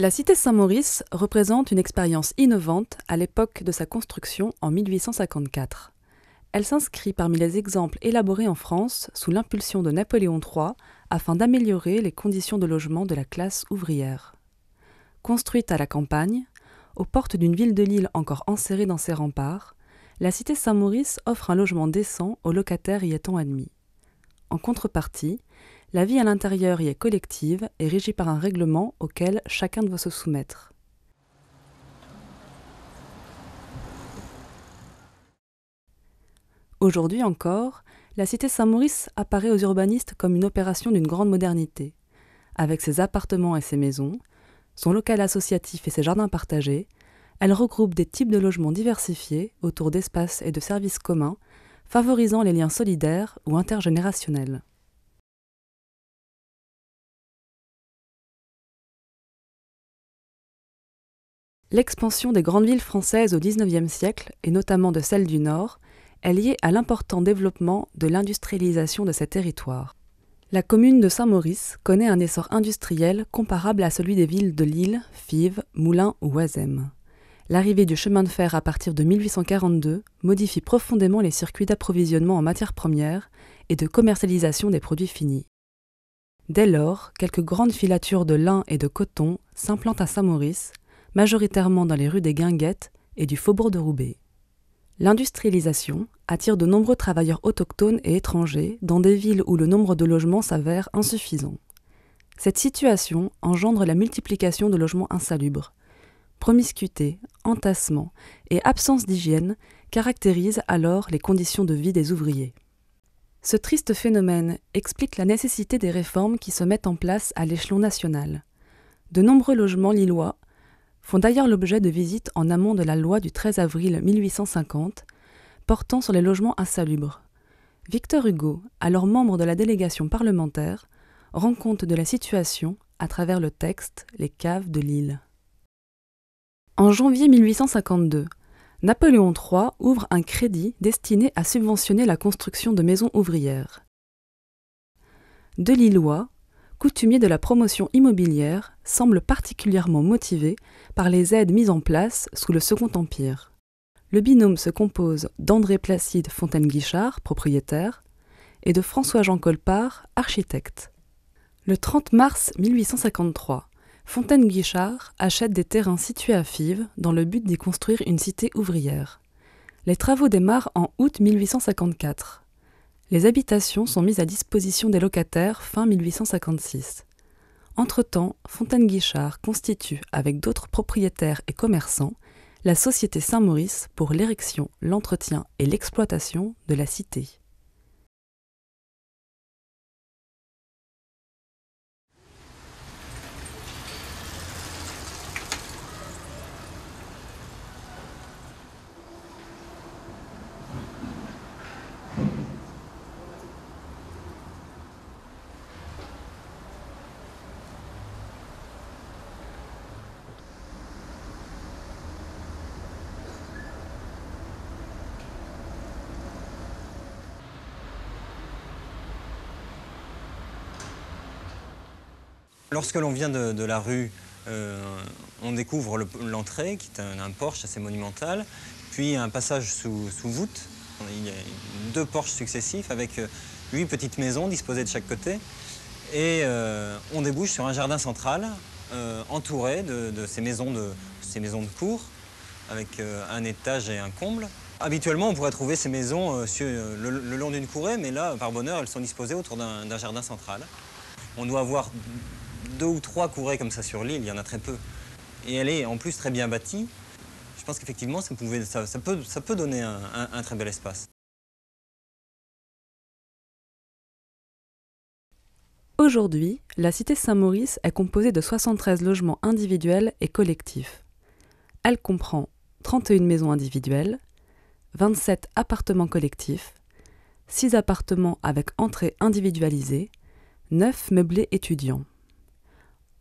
La cité Saint-Maurice représente une expérience innovante à l'époque de sa construction en 1854. Elle s'inscrit parmi les exemples élaborés en France sous l'impulsion de Napoléon III afin d'améliorer les conditions de logement de la classe ouvrière. Construite à la campagne, aux portes d'une ville de Lille encore enserrée dans ses remparts, la cité Saint-Maurice offre un logement décent aux locataires y étant admis. En contrepartie, la vie à l'intérieur y est collective et régie par un règlement auquel chacun doit se soumettre. Aujourd'hui encore, la cité Saint-Maurice apparaît aux urbanistes comme une opération d'une grande modernité. Avec ses appartements et ses maisons, son local associatif et ses jardins partagés, elle regroupe des types de logements diversifiés autour d'espaces et de services communs, favorisant les liens solidaires ou intergénérationnels. L'expansion des grandes villes françaises au XIXe siècle, et notamment de celles du Nord, est liée à l'important développement de l'industrialisation de ces territoires. La commune de Saint-Maurice connaît un essor industriel comparable à celui des villes de Lille, Fives, Moulins ou Oisem. L'arrivée du chemin de fer à partir de 1842 modifie profondément les circuits d'approvisionnement en matières premières et de commercialisation des produits finis. Dès lors, quelques grandes filatures de lin et de coton s'implantent à Saint-Maurice majoritairement dans les rues des Guinguettes et du faubourg de Roubaix. L'industrialisation attire de nombreux travailleurs autochtones et étrangers dans des villes où le nombre de logements s'avère insuffisant. Cette situation engendre la multiplication de logements insalubres. Promiscuité, entassement et absence d'hygiène caractérisent alors les conditions de vie des ouvriers. Ce triste phénomène explique la nécessité des réformes qui se mettent en place à l'échelon national. De nombreux logements lillois font d'ailleurs l'objet de visites en amont de la loi du 13 avril 1850 portant sur les logements insalubres. Victor Hugo, alors membre de la délégation parlementaire, rend compte de la situation à travers le texte Les caves de l'île. En janvier 1852, Napoléon III ouvre un crédit destiné à subventionner la construction de maisons ouvrières. De Delillois, coutumier de la promotion immobilière, semble particulièrement motivé par les aides mises en place sous le Second Empire. Le binôme se compose d'André Placide Fontaine-Guichard, propriétaire, et de François-Jean Colpart, architecte. Le 30 mars 1853, Fontaine Guichard achète des terrains situés à Fives dans le but d'y construire une cité ouvrière. Les travaux démarrent en août 1854. Les habitations sont mises à disposition des locataires fin 1856. Entre-temps, Fontaine-Guichard constitue, avec d'autres propriétaires et commerçants, la Société Saint-Maurice pour l'érection, l'entretien et l'exploitation de la cité. Lorsque l'on vient de, la rue, euh, on découvre l'entrée, qui est un, porche assez monumental, puis un passage sous, voûte. Il y a deux porches successifs avec euh, huit petites maisons disposées de chaque côté. Et euh, on débouche sur un jardin central entouré de, ces maisons de, ces maisons de cour, avec un étage et un comble. Habituellement, on pourrait trouver ces maisons le, long d'une courée, mais là, par bonheur, elles sont disposées autour d'un jardin central. On doit avoir deux ou trois couraient comme ça sur l'île, il y en a très peu. Et elle est en plus très bien bâtie. Je pense qu'effectivement, ça, peut, donner un, un très bel espace. Aujourd'hui, la cité Saint-Maurice est composée de 73 logements individuels et collectifs. Elle comprend 31 maisons individuelles, 27 appartements collectifs, 6 appartements avec entrée individualisée, 9 meublés étudiants.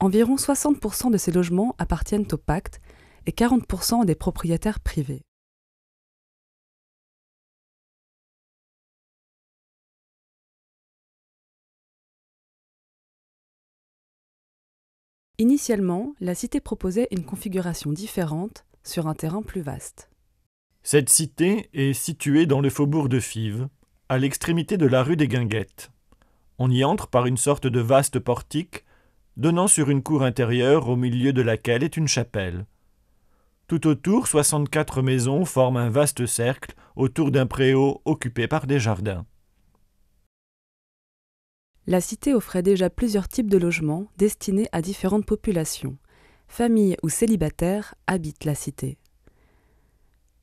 Environ 60% de ces logements appartiennent au pacte et 40% à des propriétaires privés. Initialement, la cité proposait une configuration différente sur un terrain plus vaste. Cette cité est située dans le faubourg de Fives, à l'extrémité de la rue des Guinguettes. On y entre par une sorte de vaste portique donnant sur une cour intérieure au milieu de laquelle est une chapelle. Tout autour, 64 maisons forment un vaste cercle autour d'un préau occupé par des jardins. La cité offrait déjà plusieurs types de logements destinés à différentes populations. Familles ou célibataires habitent la cité.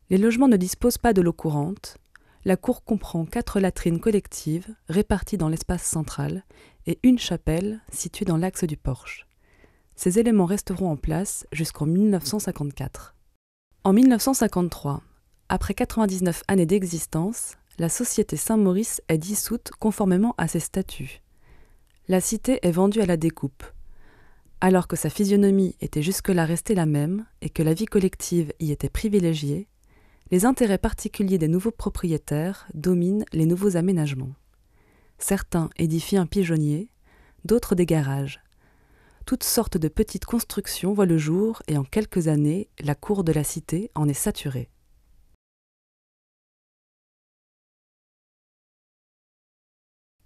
Les logements ne disposent pas de l'eau courante. La cour comprend quatre latrines collectives réparties dans l'espace central et une chapelle située dans l'axe du porche. Ces éléments resteront en place jusqu'en 1954. En 1953, après 99 années d'existence, la société Saint-Maurice est dissoute conformément à ses statuts. La cité est vendue à la découpe. Alors que sa physionomie était jusque-là restée la même et que la vie collective y était privilégiée, les intérêts particuliers des nouveaux propriétaires dominent les nouveaux aménagements certains édifient un pigeonnier, d'autres des garages. Toutes sortes de petites constructions voient le jour et en quelques années, la cour de la cité en est saturée.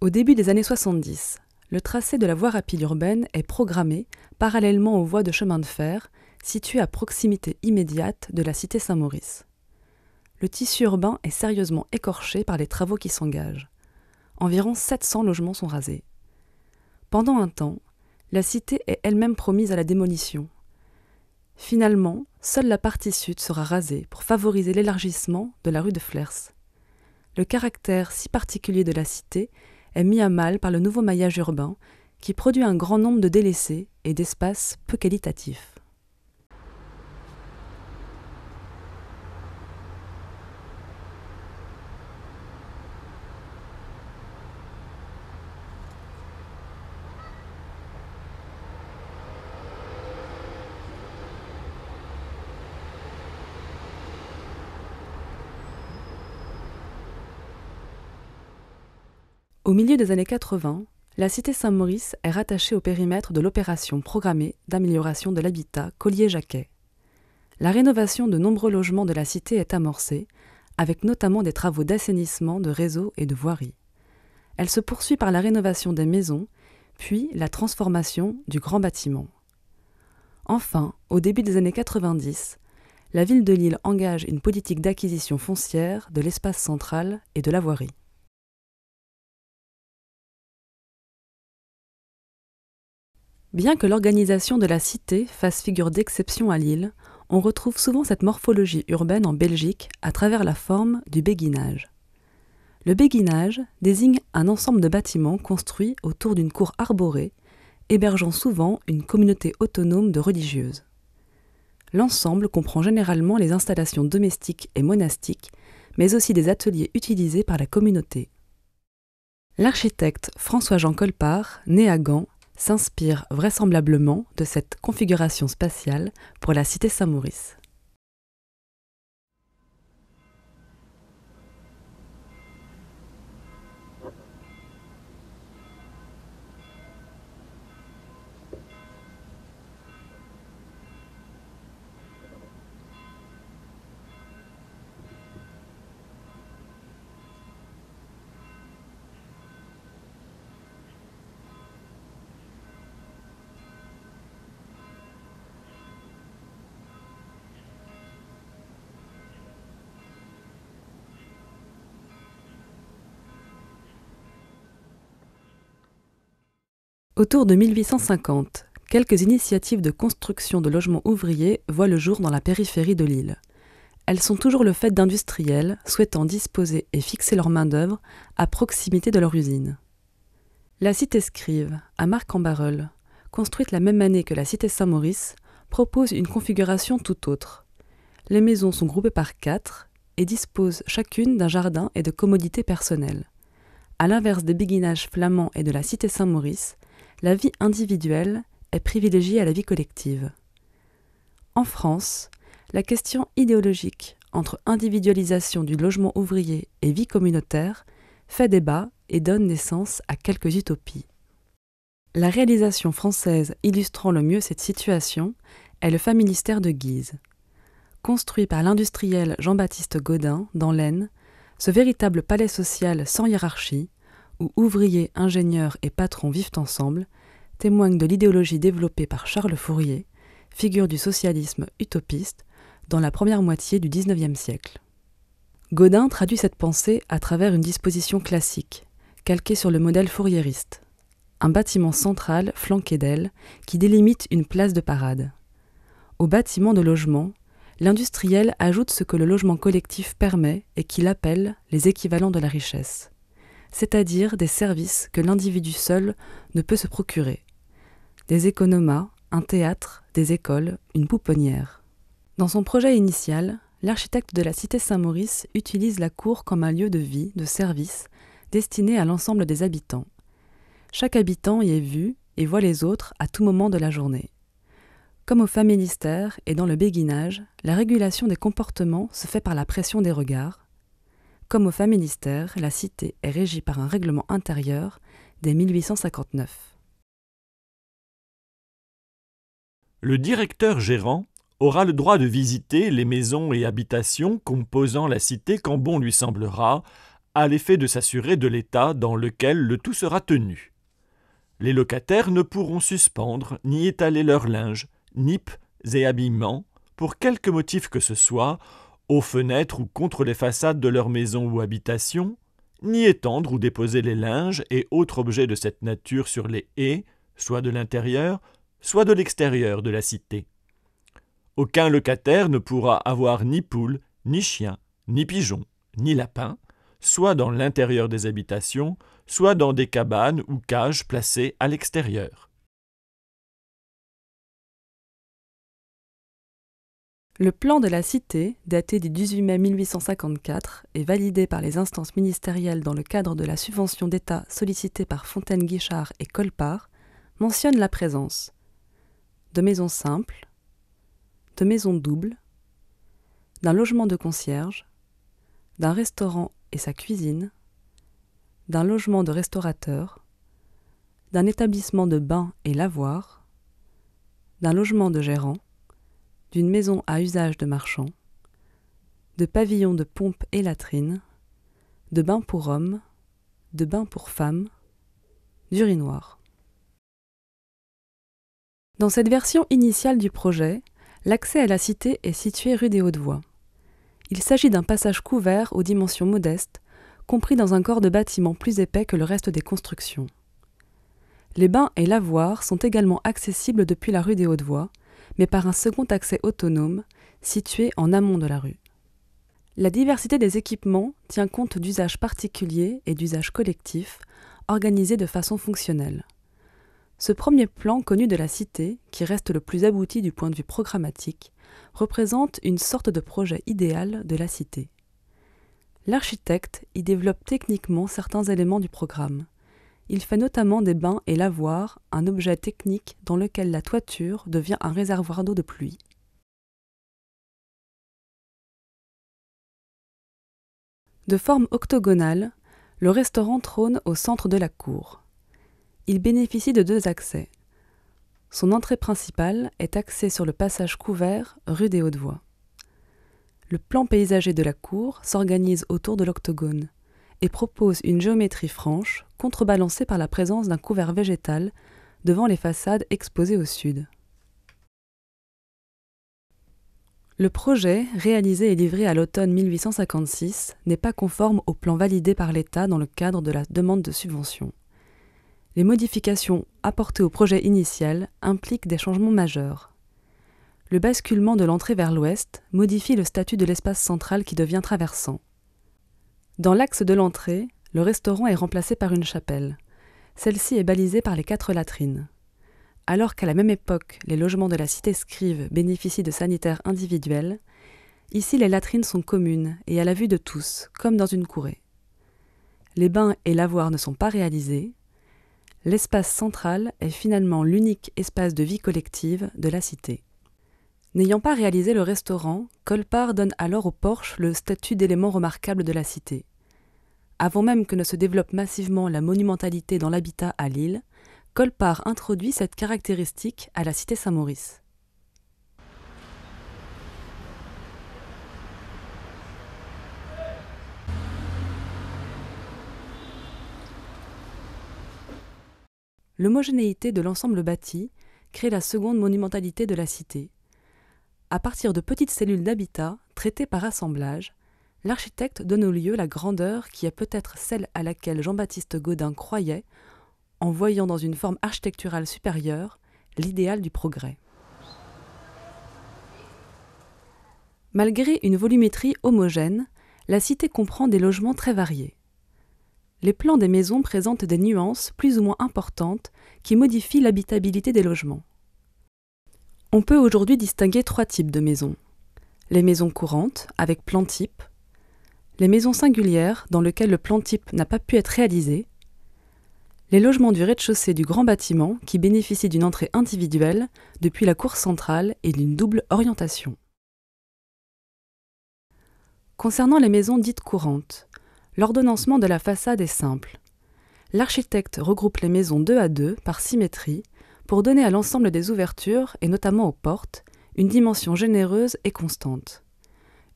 Au début des années 70, le tracé de la voie rapide urbaine est programmé parallèlement aux voies de chemin de fer situées à proximité immédiate de la cité Saint-Maurice. Le tissu urbain est sérieusement écorché par les travaux qui s'engagent environ 700 logements sont rasés. Pendant un temps, la cité est elle-même promise à la démolition. Finalement, seule la partie sud sera rasée pour favoriser l'élargissement de la rue de Flers. Le caractère si particulier de la cité est mis à mal par le nouveau maillage urbain qui produit un grand nombre de délaissés et d'espaces peu qualitatifs. Au milieu des années 80, la cité Saint-Maurice est rattachée au périmètre de l'opération programmée d'amélioration de l'habitat Collier-Jacquet. La rénovation de nombreux logements de la cité est amorcée, avec notamment des travaux d'assainissement, de réseaux et de voiries. Elle se poursuit par la rénovation des maisons, puis la transformation du grand bâtiment. Enfin, au début des années 90, la ville de Lille engage une politique d'acquisition foncière de l'espace central et de la voirie. Bien que l'organisation de la cité fasse figure d'exception à Lille, on retrouve souvent cette morphologie urbaine en Belgique à travers la forme du béguinage. Le béguinage désigne un ensemble de bâtiments construits autour d'une cour arborée, hébergeant souvent une communauté autonome de religieuses. L'ensemble comprend généralement les installations domestiques et monastiques, mais aussi des ateliers utilisés par la communauté. L'architecte François-Jean Colpart, né à Gand, s'inspire vraisemblablement de cette configuration spatiale pour la cité Saint-Maurice. Autour de 1850, quelques initiatives de construction de logements ouvriers voient le jour dans la périphérie de l'île. Elles sont toujours le fait d'industriels souhaitant disposer et fixer leur main-d'œuvre à proximité de leur usine. La cité Scrive, à Marc-en-Barœul, construite la même année que la cité Saint-Maurice, propose une configuration tout autre. Les maisons sont groupées par quatre et disposent chacune d'un jardin et de commodités personnelles. À l'inverse des béguinages flamands et de la cité Saint-Maurice, la vie individuelle est privilégiée à la vie collective. En France, la question idéologique entre individualisation du logement ouvrier et vie communautaire fait débat et donne naissance à quelques utopies. La réalisation française illustrant le mieux cette situation est le Familistère de Guise. Construit par l'industriel Jean-Baptiste Godin dans l'Aisne, ce véritable palais social sans hiérarchie où ouvriers, ingénieurs et patrons vivent ensemble, témoigne de l'idéologie développée par Charles Fourier, figure du socialisme utopiste, dans la première moitié du XIXe siècle. Godin traduit cette pensée à travers une disposition classique, calquée sur le modèle fouriériste. Un bâtiment central flanqué d'ailes qui délimite une place de parade. Au bâtiment de logement, l'industriel ajoute ce que le logement collectif permet et qu'il appelle les équivalents de la richesse c'est-à-dire des services que l'individu seul ne peut se procurer. Des économas, un théâtre, des écoles, une pouponnière. Dans son projet initial, l'architecte de la cité Saint-Maurice utilise la cour comme un lieu de vie, de service, destiné à l'ensemble des habitants. Chaque habitant y est vu et voit les autres à tout moment de la journée. Comme au familistère et dans le béguinage, la régulation des comportements se fait par la pression des regards, comme au ministère, la cité est régie par un règlement intérieur dès 1859. Le directeur gérant aura le droit de visiter les maisons et habitations composant la cité quand bon lui semblera, à l'effet de s'assurer de l'état dans lequel le tout sera tenu. Les locataires ne pourront suspendre ni étaler leur linge, nippes et habillements, pour quelque motif que ce soit, aux fenêtres ou contre les façades de leurs maisons ou habitations, ni étendre ou déposer les linges et autres objets de cette nature sur les haies, soit de l'intérieur, soit de l'extérieur de la cité. Aucun locataire ne pourra avoir ni poule, ni chien, ni pigeon, ni lapin, soit dans l'intérieur des habitations, soit dans des cabanes ou cages placées à l'extérieur. Le plan de la cité, daté du 18 mai 1854 et validé par les instances ministérielles dans le cadre de la subvention d'État sollicitée par Fontaine Guichard et Colpart, mentionne la présence de maisons simples, de maisons doubles, d'un logement de concierge, d'un restaurant et sa cuisine, d'un logement de restaurateur, d'un établissement de bains et lavoir, d'un logement de gérant, d'une maison à usage de marchands, de pavillons de pompe et latrines, de bains pour hommes, de bains pour femmes, d'urinoirs. Dans cette version initiale du projet, l'accès à la cité est situé rue des Hautes-Voies. Il s'agit d'un passage couvert aux dimensions modestes, compris dans un corps de bâtiment plus épais que le reste des constructions. Les bains et lavoirs sont également accessibles depuis la rue des Hautes-Voies, mais par un second accès autonome, situé en amont de la rue. La diversité des équipements tient compte d'usages particuliers et d'usages collectifs, organisés de façon fonctionnelle. Ce premier plan connu de la cité, qui reste le plus abouti du point de vue programmatique, représente une sorte de projet idéal de la cité. L'architecte y développe techniquement certains éléments du programme, il fait notamment des bains et lavoirs, un objet technique dans lequel la toiture devient un réservoir d'eau de pluie. De forme octogonale, le restaurant trône au centre de la cour. Il bénéficie de deux accès. Son entrée principale est axée sur le passage couvert rue des Hautes-Voies. Le plan paysager de la cour s'organise autour de l'octogone et propose une géométrie franche contrebalancée par la présence d'un couvert végétal devant les façades exposées au sud. Le projet, réalisé et livré à l'automne 1856, n'est pas conforme au plan validé par l'État dans le cadre de la demande de subvention. Les modifications apportées au projet initial impliquent des changements majeurs. Le basculement de l'entrée vers l'ouest modifie le statut de l'espace central qui devient traversant. Dans l'axe de l'entrée, le restaurant est remplacé par une chapelle. Celle-ci est balisée par les quatre latrines. Alors qu'à la même époque, les logements de la cité scrive bénéficient de sanitaires individuels, ici les latrines sont communes et à la vue de tous, comme dans une courée. Les bains et lavoirs ne sont pas réalisés. L'espace central est finalement l'unique espace de vie collective de la cité. N'ayant pas réalisé le restaurant, Colpar donne alors au porche le statut d'élément remarquable de la cité. Avant même que ne se développe massivement la monumentalité dans l'habitat à Lille, Colpart introduit cette caractéristique à la cité Saint-Maurice. L'homogénéité de l'ensemble bâti crée la seconde monumentalité de la cité. À partir de petites cellules d'habitat traitées par assemblage, l'architecte donne au lieu la grandeur qui est peut-être celle à laquelle Jean-Baptiste Gaudin croyait, en voyant dans une forme architecturale supérieure l'idéal du progrès. Malgré une volumétrie homogène, la cité comprend des logements très variés. Les plans des maisons présentent des nuances plus ou moins importantes qui modifient l'habitabilité des logements. On peut aujourd'hui distinguer trois types de maisons. Les maisons courantes, avec plan type, les maisons singulières dans lesquelles le plan type n'a pas pu être réalisé, les logements du rez-de-chaussée du grand bâtiment qui bénéficient d'une entrée individuelle depuis la cour centrale et d'une double orientation. Concernant les maisons dites courantes, l'ordonnancement de la façade est simple. L'architecte regroupe les maisons deux à deux par symétrie pour donner à l'ensemble des ouvertures, et notamment aux portes, une dimension généreuse et constante.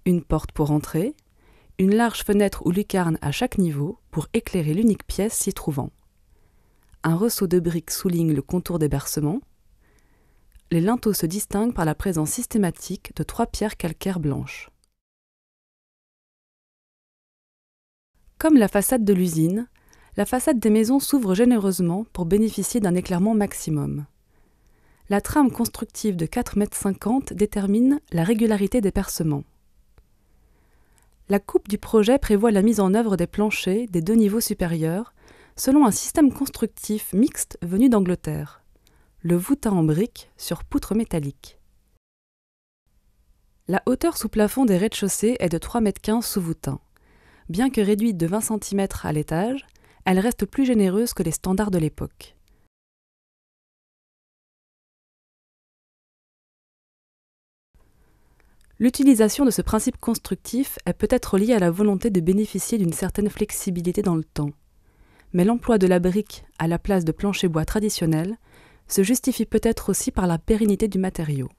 Une porte pour entrer, une large fenêtre ou lucarne à chaque niveau pour éclairer l'unique pièce s'y trouvant. Un ressaut de briques souligne le contour des bercements. Les linteaux se distinguent par la présence systématique de trois pierres calcaires blanches. Comme la façade de l'usine, la façade des maisons s'ouvre généreusement pour bénéficier d'un éclairement maximum. La trame constructive de 4,50 m détermine la régularité des percements. La coupe du projet prévoit la mise en œuvre des planchers des deux niveaux supérieurs, selon un système constructif mixte venu d'Angleterre. Le voûtin en brique sur poutre métallique. La hauteur sous plafond des rez-de-chaussée est de 3,15 m sous voûtin. Bien que réduite de 20 cm à l'étage, elle reste plus généreuse que les standards de l'époque. L'utilisation de ce principe constructif est peut-être liée à la volonté de bénéficier d'une certaine flexibilité dans le temps. Mais l'emploi de la brique à la place de plancher bois traditionnel se justifie peut-être aussi par la pérennité du matériau.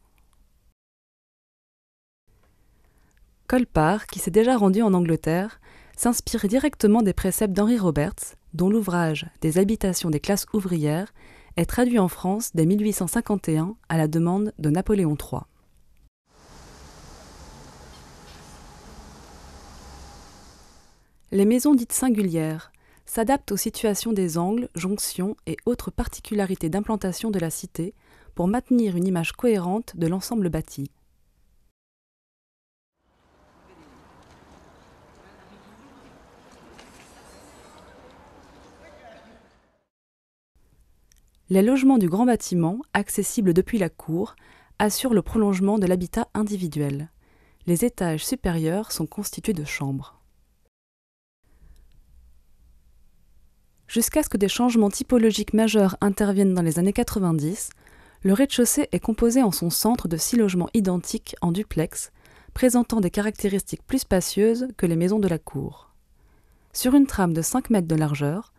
Colpart, qui s'est déjà rendu en Angleterre, s'inspire directement des préceptes d'Henry Roberts, dont l'ouvrage Des habitations des classes ouvrières est traduit en France dès 1851 à la demande de Napoléon III. Les maisons dites singulières s'adaptent aux situations des angles, jonctions et autres particularités d'implantation de la cité pour maintenir une image cohérente de l'ensemble bâti. Les logements du grand bâtiment, accessibles depuis la cour, assurent le prolongement de l'habitat individuel. Les étages supérieurs sont constitués de chambres. Jusqu'à ce que des changements typologiques majeurs interviennent dans les années 90, le rez-de-chaussée est composé en son centre de six logements identiques en duplex, présentant des caractéristiques plus spacieuses que les maisons de la cour. Sur une trame de 5 mètres de largeur,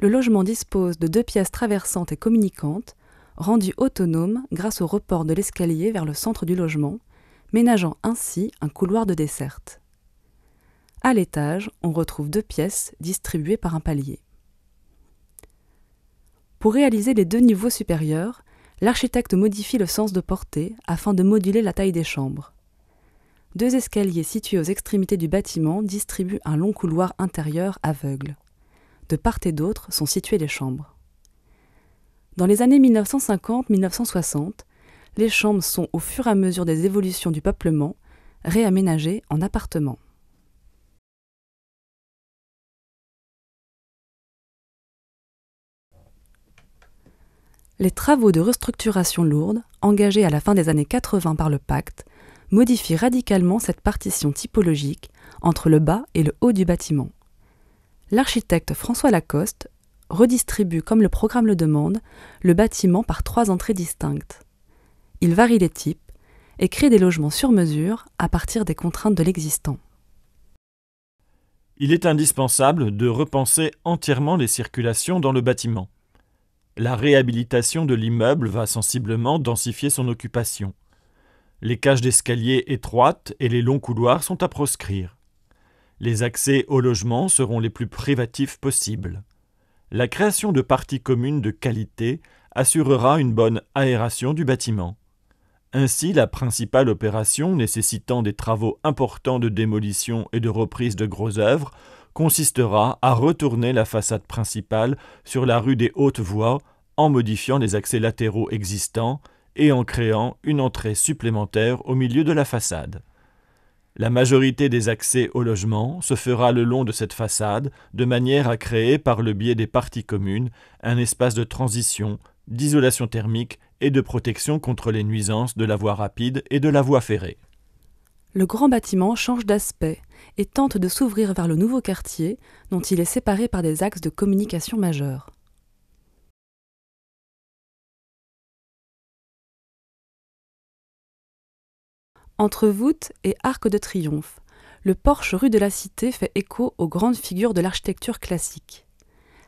le logement dispose de deux pièces traversantes et communicantes, rendues autonomes grâce au report de l'escalier vers le centre du logement, ménageant ainsi un couloir de desserte. À l'étage, on retrouve deux pièces distribuées par un palier. Pour réaliser les deux niveaux supérieurs, l'architecte modifie le sens de portée afin de moduler la taille des chambres. Deux escaliers situés aux extrémités du bâtiment distribuent un long couloir intérieur aveugle. De part et d'autre sont situées les chambres. Dans les années 1950-1960, les chambres sont, au fur et à mesure des évolutions du peuplement, réaménagées en appartements. les travaux de restructuration lourde, engagés à la fin des années 80 par le pacte, modifient radicalement cette partition typologique entre le bas et le haut du bâtiment. L'architecte François Lacoste redistribue, comme le programme le demande, le bâtiment par trois entrées distinctes. Il varie les types et crée des logements sur mesure à partir des contraintes de l'existant. Il est indispensable de repenser entièrement les circulations dans le bâtiment la réhabilitation de l'immeuble va sensiblement densifier son occupation. Les cages d'escalier étroites et les longs couloirs sont à proscrire. Les accès au logements seront les plus privatifs possibles. La création de parties communes de qualité assurera une bonne aération du bâtiment. Ainsi, la principale opération nécessitant des travaux importants de démolition et de reprise de gros œuvres consistera à retourner la façade principale sur la rue des Hautes Voies en modifiant les accès latéraux existants et en créant une entrée supplémentaire au milieu de la façade. La majorité des accès au logement se fera le long de cette façade de manière à créer par le biais des parties communes un espace de transition, d'isolation thermique et de protection contre les nuisances de la voie rapide et de la voie ferrée. Le grand bâtiment change d'aspect et tente de s'ouvrir vers le nouveau quartier dont il est séparé par des axes de communication majeurs. Entre voûte et arc de triomphe, le porche rue de la Cité fait écho aux grandes figures de l'architecture classique.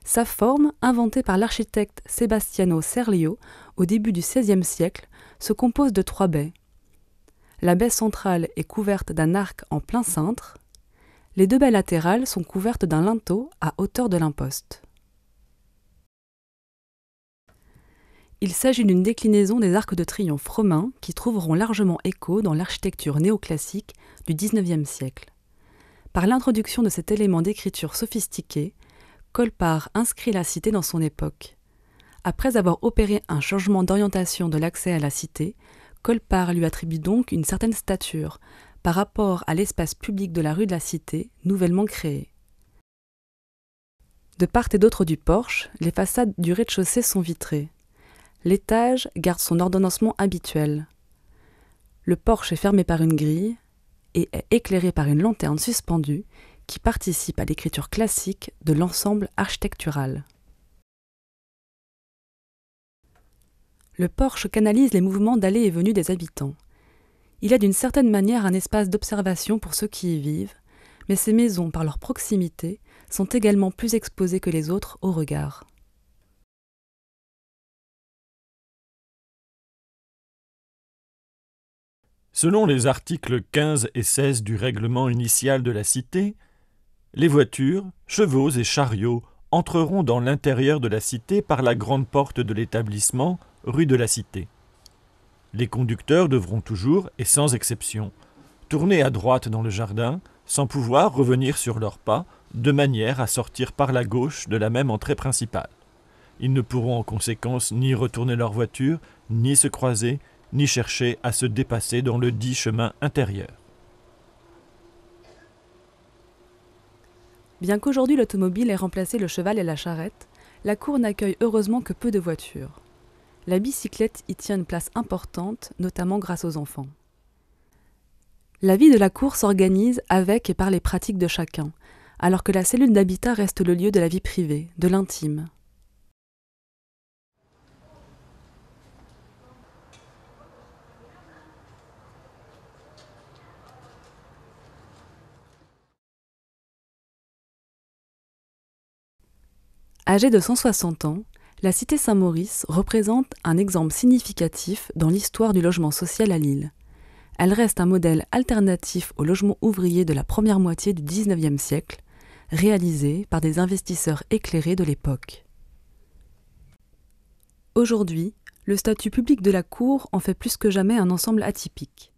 Sa forme, inventée par l'architecte Sebastiano Serlio au début du XVIe siècle, se compose de trois baies. La baie centrale est couverte d'un arc en plein cintre, les deux baies latérales sont couvertes d'un linteau à hauteur de l'imposte. Il s'agit d'une déclinaison des arcs de triomphe romains qui trouveront largement écho dans l'architecture néoclassique du XIXe siècle. Par l'introduction de cet élément d'écriture sophistiquée, Colpart inscrit la cité dans son époque. Après avoir opéré un changement d'orientation de l'accès à la cité, Colpart lui attribue donc une certaine stature, par rapport à l'espace public de la rue de la Cité, nouvellement créé. De part et d'autre du porche, les façades du rez-de-chaussée sont vitrées. L'étage garde son ordonnancement habituel. Le porche est fermé par une grille et est éclairé par une lanterne suspendue qui participe à l'écriture classique de l'ensemble architectural. Le porche canalise les mouvements d'aller et venue des habitants. Il a d'une certaine manière un espace d'observation pour ceux qui y vivent, mais ces maisons, par leur proximité, sont également plus exposées que les autres au regard. Selon les articles 15 et 16 du règlement initial de la cité, les voitures, chevaux et chariots entreront dans l'intérieur de la cité par la grande porte de l'établissement, rue de la Cité. Les conducteurs devront toujours, et sans exception, tourner à droite dans le jardin, sans pouvoir revenir sur leurs pas, de manière à sortir par la gauche de la même entrée principale. Ils ne pourront en conséquence ni retourner leur voiture, ni se croiser, ni chercher à se dépasser dans le dit chemin intérieur. Bien qu'aujourd'hui l'automobile ait remplacé le cheval et la charrette, la cour n'accueille heureusement que peu de voitures la bicyclette y tient une place importante, notamment grâce aux enfants. La vie de la cour s'organise avec et par les pratiques de chacun, alors que la cellule d'habitat reste le lieu de la vie privée, de l'intime. Âgé de 160 ans, la cité Saint-Maurice représente un exemple significatif dans l'histoire du logement social à Lille. Elle reste un modèle alternatif au logement ouvrier de la première moitié du XIXe siècle, réalisé par des investisseurs éclairés de l'époque. Aujourd'hui, le statut public de la Cour en fait plus que jamais un ensemble atypique.